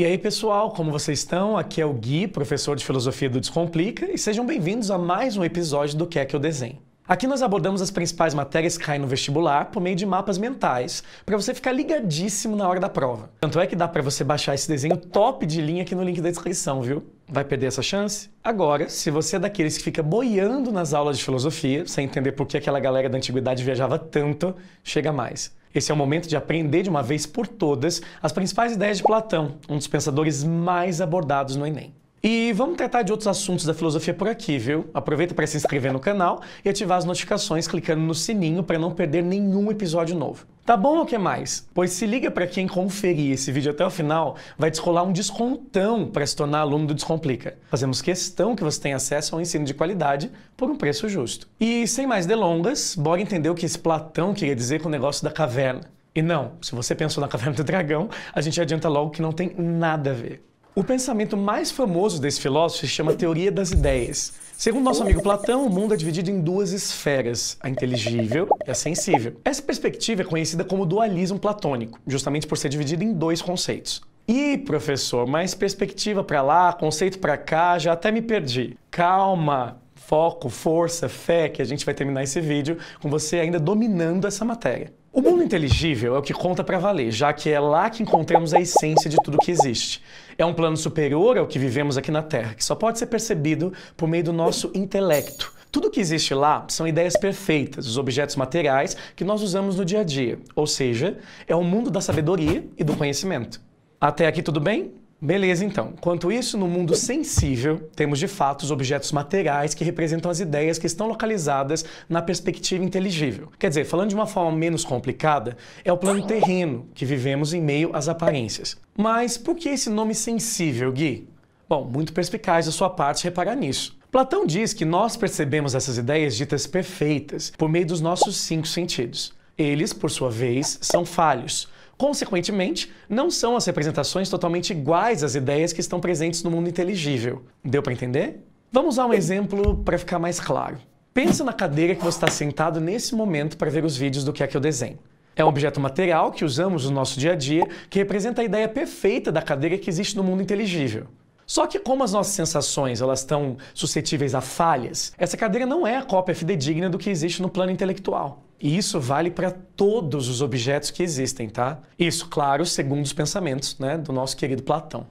E aí, pessoal, como vocês estão? Aqui é o Gui, professor de filosofia do Descomplica, e sejam bem-vindos a mais um episódio do Que é Que Eu Desenho. Aqui nós abordamos as principais matérias que caem no vestibular por meio de mapas mentais, para você ficar ligadíssimo na hora da prova. Tanto é que dá para você baixar esse desenho top de linha aqui no link da descrição, viu? Vai perder essa chance? Agora, se você é daqueles que fica boiando nas aulas de filosofia, sem entender por que aquela galera da antiguidade viajava tanto, chega mais. Esse é o momento de aprender de uma vez por todas as principais ideias de Platão, um dos pensadores mais abordados no Enem. E vamos tratar de outros assuntos da filosofia por aqui, viu? Aproveita para se inscrever no canal e ativar as notificações clicando no sininho para não perder nenhum episódio novo. Tá bom ou que mais? Pois se liga para quem conferir esse vídeo até o final, vai descolar um descontão para se tornar aluno do Descomplica. Fazemos questão que você tenha acesso a um ensino de qualidade por um preço justo. E sem mais delongas, bora entender o que esse Platão queria dizer com o negócio da caverna. E não, se você pensou na caverna do dragão, a gente adianta logo que não tem nada a ver. O pensamento mais famoso desse filósofo se chama teoria das ideias. Segundo nosso amigo Platão, o mundo é dividido em duas esferas, a inteligível e a sensível. Essa perspectiva é conhecida como dualismo platônico, justamente por ser dividida em dois conceitos. E professor, mais perspectiva para lá, conceito para cá, já até me perdi. Calma, foco, força, fé, que a gente vai terminar esse vídeo com você ainda dominando essa matéria. O mundo inteligível é o que conta para valer, já que é lá que encontramos a essência de tudo que existe. É um plano superior ao que vivemos aqui na Terra, que só pode ser percebido por meio do nosso intelecto. Tudo que existe lá são ideias perfeitas, os objetos materiais que nós usamos no dia a dia. Ou seja, é o mundo da sabedoria e do conhecimento. Até aqui tudo bem? Beleza, então. Quanto isso, no mundo sensível, temos de fato os objetos materiais que representam as ideias que estão localizadas na perspectiva inteligível. Quer dizer, falando de uma forma menos complicada, é o plano terreno que vivemos em meio às aparências. Mas por que esse nome sensível, Gui? Bom, muito perspicaz a sua parte reparar nisso. Platão diz que nós percebemos essas ideias ditas perfeitas por meio dos nossos cinco sentidos. Eles, por sua vez, são falhos Consequentemente, não são as representações totalmente iguais às ideias que estão presentes no mundo inteligível. Deu para entender? Vamos a um exemplo para ficar mais claro. Pensa na cadeira que você está sentado nesse momento para ver os vídeos do que é que eu desenho. É um objeto material que usamos no nosso dia a dia que representa a ideia perfeita da cadeira que existe no mundo inteligível. Só que como as nossas sensações elas estão suscetíveis a falhas, essa cadeira não é a cópia fidedigna do que existe no plano intelectual. E isso vale para todos os objetos que existem, tá? Isso, claro, segundo os pensamentos né, do nosso querido Platão.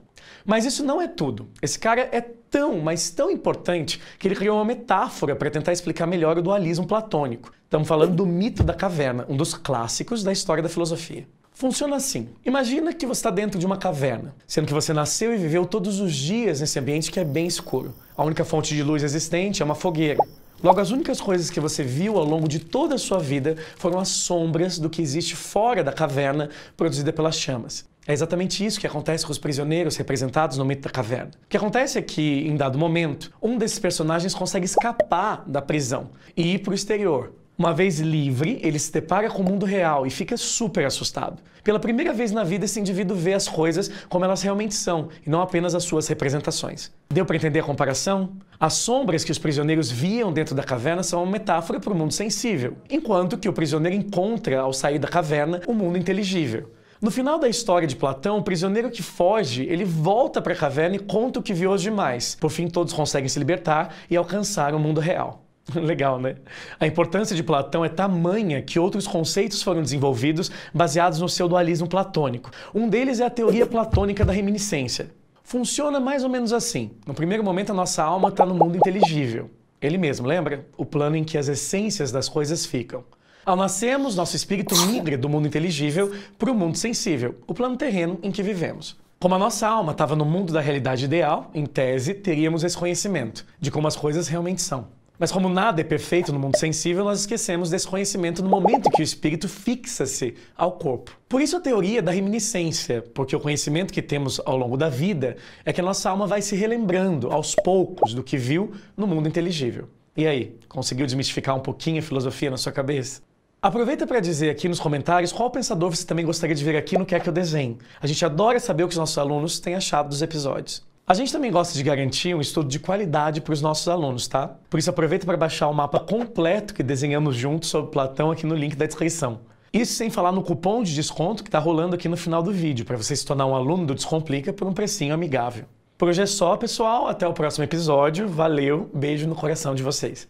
Mas isso não é tudo. Esse cara é tão, mas tão importante que ele criou uma metáfora para tentar explicar melhor o dualismo platônico. Estamos falando do mito da caverna, um dos clássicos da história da filosofia. Funciona assim. Imagina que você está dentro de uma caverna, sendo que você nasceu e viveu todos os dias nesse ambiente que é bem escuro. A única fonte de luz existente é uma fogueira. Logo, as únicas coisas que você viu ao longo de toda a sua vida foram as sombras do que existe fora da caverna produzida pelas chamas. É exatamente isso que acontece com os prisioneiros representados no mito da caverna. O que acontece é que, em dado momento, um desses personagens consegue escapar da prisão e ir para o exterior, uma vez livre, ele se depara com o mundo real e fica super assustado. Pela primeira vez na vida, esse indivíduo vê as coisas como elas realmente são e não apenas as suas representações. Deu para entender a comparação? As sombras que os prisioneiros viam dentro da caverna são uma metáfora para o mundo sensível, enquanto que o prisioneiro encontra, ao sair da caverna, o um mundo inteligível. No final da história de Platão, o prisioneiro que foge, ele volta para a caverna e conta o que viu aos demais. Por fim, todos conseguem se libertar e alcançar o mundo real. Legal, né? A importância de Platão é tamanha que outros conceitos foram desenvolvidos baseados no seu dualismo platônico. Um deles é a teoria platônica da reminiscência. Funciona mais ou menos assim. No primeiro momento, a nossa alma está no mundo inteligível. Ele mesmo, lembra? O plano em que as essências das coisas ficam. Ao nascermos, nosso espírito migra do mundo inteligível para o mundo sensível, o plano terreno em que vivemos. Como a nossa alma estava no mundo da realidade ideal, em tese, teríamos esse conhecimento de como as coisas realmente são. Mas como nada é perfeito no mundo sensível, nós esquecemos desse conhecimento no momento que o espírito fixa-se ao corpo. Por isso a teoria da reminiscência, porque o conhecimento que temos ao longo da vida é que a nossa alma vai se relembrando aos poucos do que viu no mundo inteligível. E aí, conseguiu desmistificar um pouquinho a filosofia na sua cabeça? Aproveita para dizer aqui nos comentários qual pensador você também gostaria de ver aqui no Quer é Que Eu Desenhe. A gente adora saber o que os nossos alunos têm achado dos episódios. A gente também gosta de garantir um estudo de qualidade para os nossos alunos, tá? Por isso aproveita para baixar o mapa completo que desenhamos juntos sobre Platão aqui no link da descrição. Isso sem falar no cupom de desconto que está rolando aqui no final do vídeo, para você se tornar um aluno do Descomplica por um precinho amigável. Por hoje é só, pessoal. Até o próximo episódio. Valeu, beijo no coração de vocês.